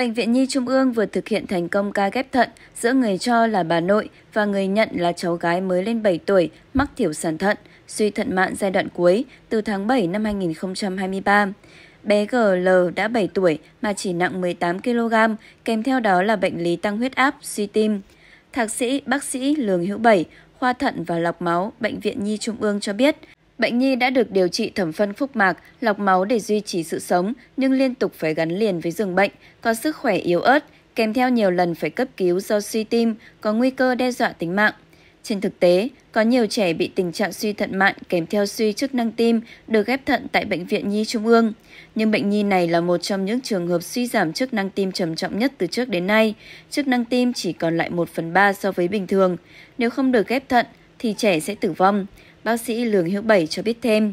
Bệnh viện Nhi Trung ương vừa thực hiện thành công ca ghép thận giữa người cho là bà nội và người nhận là cháu gái mới lên 7 tuổi mắc thiểu sản thận, suy thận mạng giai đoạn cuối từ tháng 7 năm 2023. Bé GL đã 7 tuổi mà chỉ nặng 18 kg, kèm theo đó là bệnh lý tăng huyết áp, suy tim. Thạc sĩ, bác sĩ Lường Hữu Bảy, khoa thận và lọc máu, Bệnh viện Nhi Trung ương cho biết, Bệnh nhi đã được điều trị thẩm phân phúc mạc, lọc máu để duy trì sự sống, nhưng liên tục phải gắn liền với giường bệnh, có sức khỏe yếu ớt, kèm theo nhiều lần phải cấp cứu do suy tim, có nguy cơ đe dọa tính mạng. Trên thực tế, có nhiều trẻ bị tình trạng suy thận mạn kèm theo suy chức năng tim được ghép thận tại Bệnh viện Nhi Trung ương. Nhưng bệnh nhi này là một trong những trường hợp suy giảm chức năng tim trầm trọng nhất từ trước đến nay. Chức năng tim chỉ còn lại 1 phần 3 so với bình thường. Nếu không được ghép thận thì trẻ sẽ tử vong bác sĩ Lường Hữu Bảy cho biết thêm.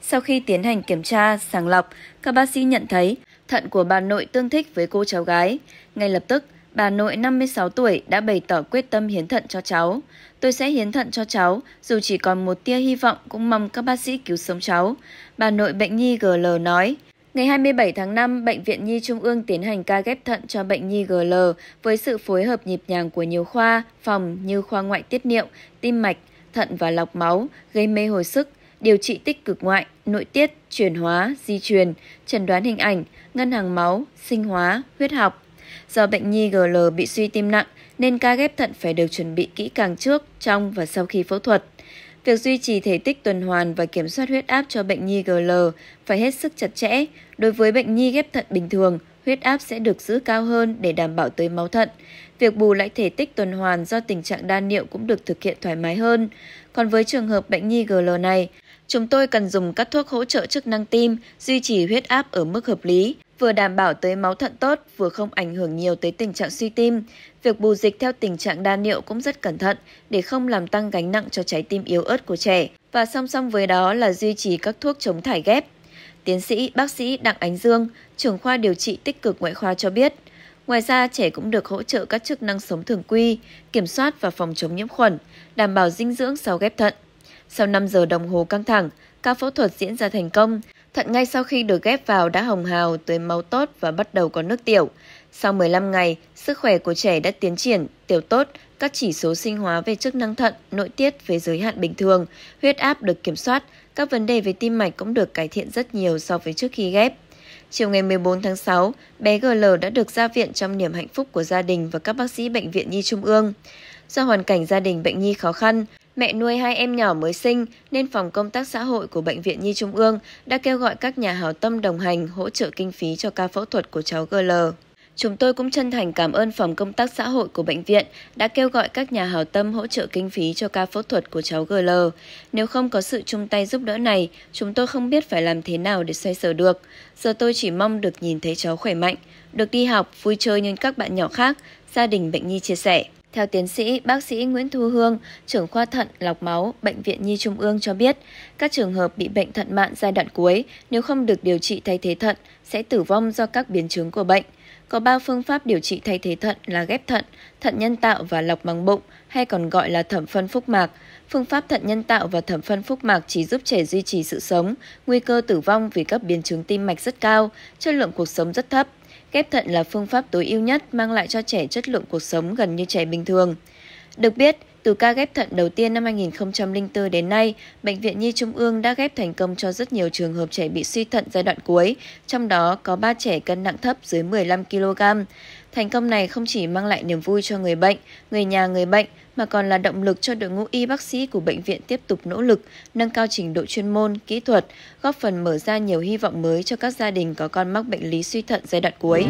Sau khi tiến hành kiểm tra, sàng lọc, các bác sĩ nhận thấy thận của bà nội tương thích với cô cháu gái. Ngay lập tức, bà nội 56 tuổi đã bày tỏ quyết tâm hiến thận cho cháu. Tôi sẽ hiến thận cho cháu, dù chỉ còn một tia hy vọng cũng mong các bác sĩ cứu sống cháu. Bà nội bệnh nhi GL nói. Ngày 27 tháng 5, Bệnh viện Nhi Trung ương tiến hành ca ghép thận cho bệnh nhi GL với sự phối hợp nhịp nhàng của nhiều khoa, phòng như khoa ngoại tiết niệu, tim mạch, thận và lọc máu, gây mê hồi sức, điều trị tích cực ngoại, nội tiết, chuyển hóa, di truyền, chẩn đoán hình ảnh, ngân hàng máu, sinh hóa, huyết học. Do bệnh nhi GL bị suy tim nặng nên ca ghép thận phải được chuẩn bị kỹ càng trước, trong và sau khi phẫu thuật. Việc duy trì thể tích tuần hoàn và kiểm soát huyết áp cho bệnh nhi GL phải hết sức chặt chẽ. Đối với bệnh nhi ghép thận bình thường, huyết áp sẽ được giữ cao hơn để đảm bảo tới máu thận. Việc bù lại thể tích tuần hoàn do tình trạng đa niệu cũng được thực hiện thoải mái hơn. Còn với trường hợp bệnh nhi GL này, chúng tôi cần dùng các thuốc hỗ trợ chức năng tim, duy trì huyết áp ở mức hợp lý, vừa đảm bảo tới máu thận tốt, vừa không ảnh hưởng nhiều tới tình trạng suy tim. Việc bù dịch theo tình trạng đa niệu cũng rất cẩn thận để không làm tăng gánh nặng cho trái tim yếu ớt của trẻ và song song với đó là duy trì các thuốc chống thải ghép. Tiến sĩ bác sĩ Đặng Ánh Dương, trưởng khoa điều trị tích cực ngoại khoa cho biết, Ngoài ra, trẻ cũng được hỗ trợ các chức năng sống thường quy, kiểm soát và phòng chống nhiễm khuẩn, đảm bảo dinh dưỡng sau ghép thận. Sau 5 giờ đồng hồ căng thẳng, ca phẫu thuật diễn ra thành công. Thận ngay sau khi được ghép vào đã hồng hào, tưới máu tốt và bắt đầu có nước tiểu. Sau 15 ngày, sức khỏe của trẻ đã tiến triển, tiểu tốt, các chỉ số sinh hóa về chức năng thận, nội tiết về giới hạn bình thường, huyết áp được kiểm soát, các vấn đề về tim mạch cũng được cải thiện rất nhiều so với trước khi ghép. Chiều ngày 14 tháng 6, bé GL đã được ra viện trong niềm hạnh phúc của gia đình và các bác sĩ Bệnh viện Nhi Trung ương. Do hoàn cảnh gia đình bệnh nhi khó khăn, mẹ nuôi hai em nhỏ mới sinh nên phòng công tác xã hội của Bệnh viện Nhi Trung ương đã kêu gọi các nhà hảo tâm đồng hành hỗ trợ kinh phí cho ca phẫu thuật của cháu GL. Chúng tôi cũng chân thành cảm ơn phòng công tác xã hội của bệnh viện đã kêu gọi các nhà hảo tâm hỗ trợ kinh phí cho ca phẫu thuật của cháu GL. Nếu không có sự chung tay giúp đỡ này, chúng tôi không biết phải làm thế nào để xoay sở được. Giờ tôi chỉ mong được nhìn thấy cháu khỏe mạnh, được đi học, vui chơi như các bạn nhỏ khác, gia đình bệnh nhi chia sẻ. Theo tiến sĩ, bác sĩ Nguyễn Thu Hương, trưởng khoa thận, lọc máu, Bệnh viện Nhi Trung ương cho biết, các trường hợp bị bệnh thận mạn giai đoạn cuối, nếu không được điều trị thay thế thận, sẽ tử vong do các biến chứng của bệnh. Có ba phương pháp điều trị thay thế thận là ghép thận, thận nhân tạo và lọc bằng bụng hay còn gọi là thẩm phân phúc mạc. Phương pháp thận nhân tạo và thẩm phân phúc mạc chỉ giúp trẻ duy trì sự sống, nguy cơ tử vong vì các biến chứng tim mạch rất cao, chất lượng cuộc sống rất thấp. Ghép thận là phương pháp tối ưu nhất mang lại cho trẻ chất lượng cuộc sống gần như trẻ bình thường. Được biết, từ ca ghép thận đầu tiên năm 2004 đến nay, Bệnh viện Nhi Trung ương đã ghép thành công cho rất nhiều trường hợp trẻ bị suy thận giai đoạn cuối, trong đó có 3 trẻ cân nặng thấp dưới 15 kg. Thành công này không chỉ mang lại niềm vui cho người bệnh, người nhà người bệnh, mà còn là động lực cho đội ngũ y bác sĩ của bệnh viện tiếp tục nỗ lực, nâng cao trình độ chuyên môn, kỹ thuật, góp phần mở ra nhiều hy vọng mới cho các gia đình có con mắc bệnh lý suy thận giai đoạn cuối.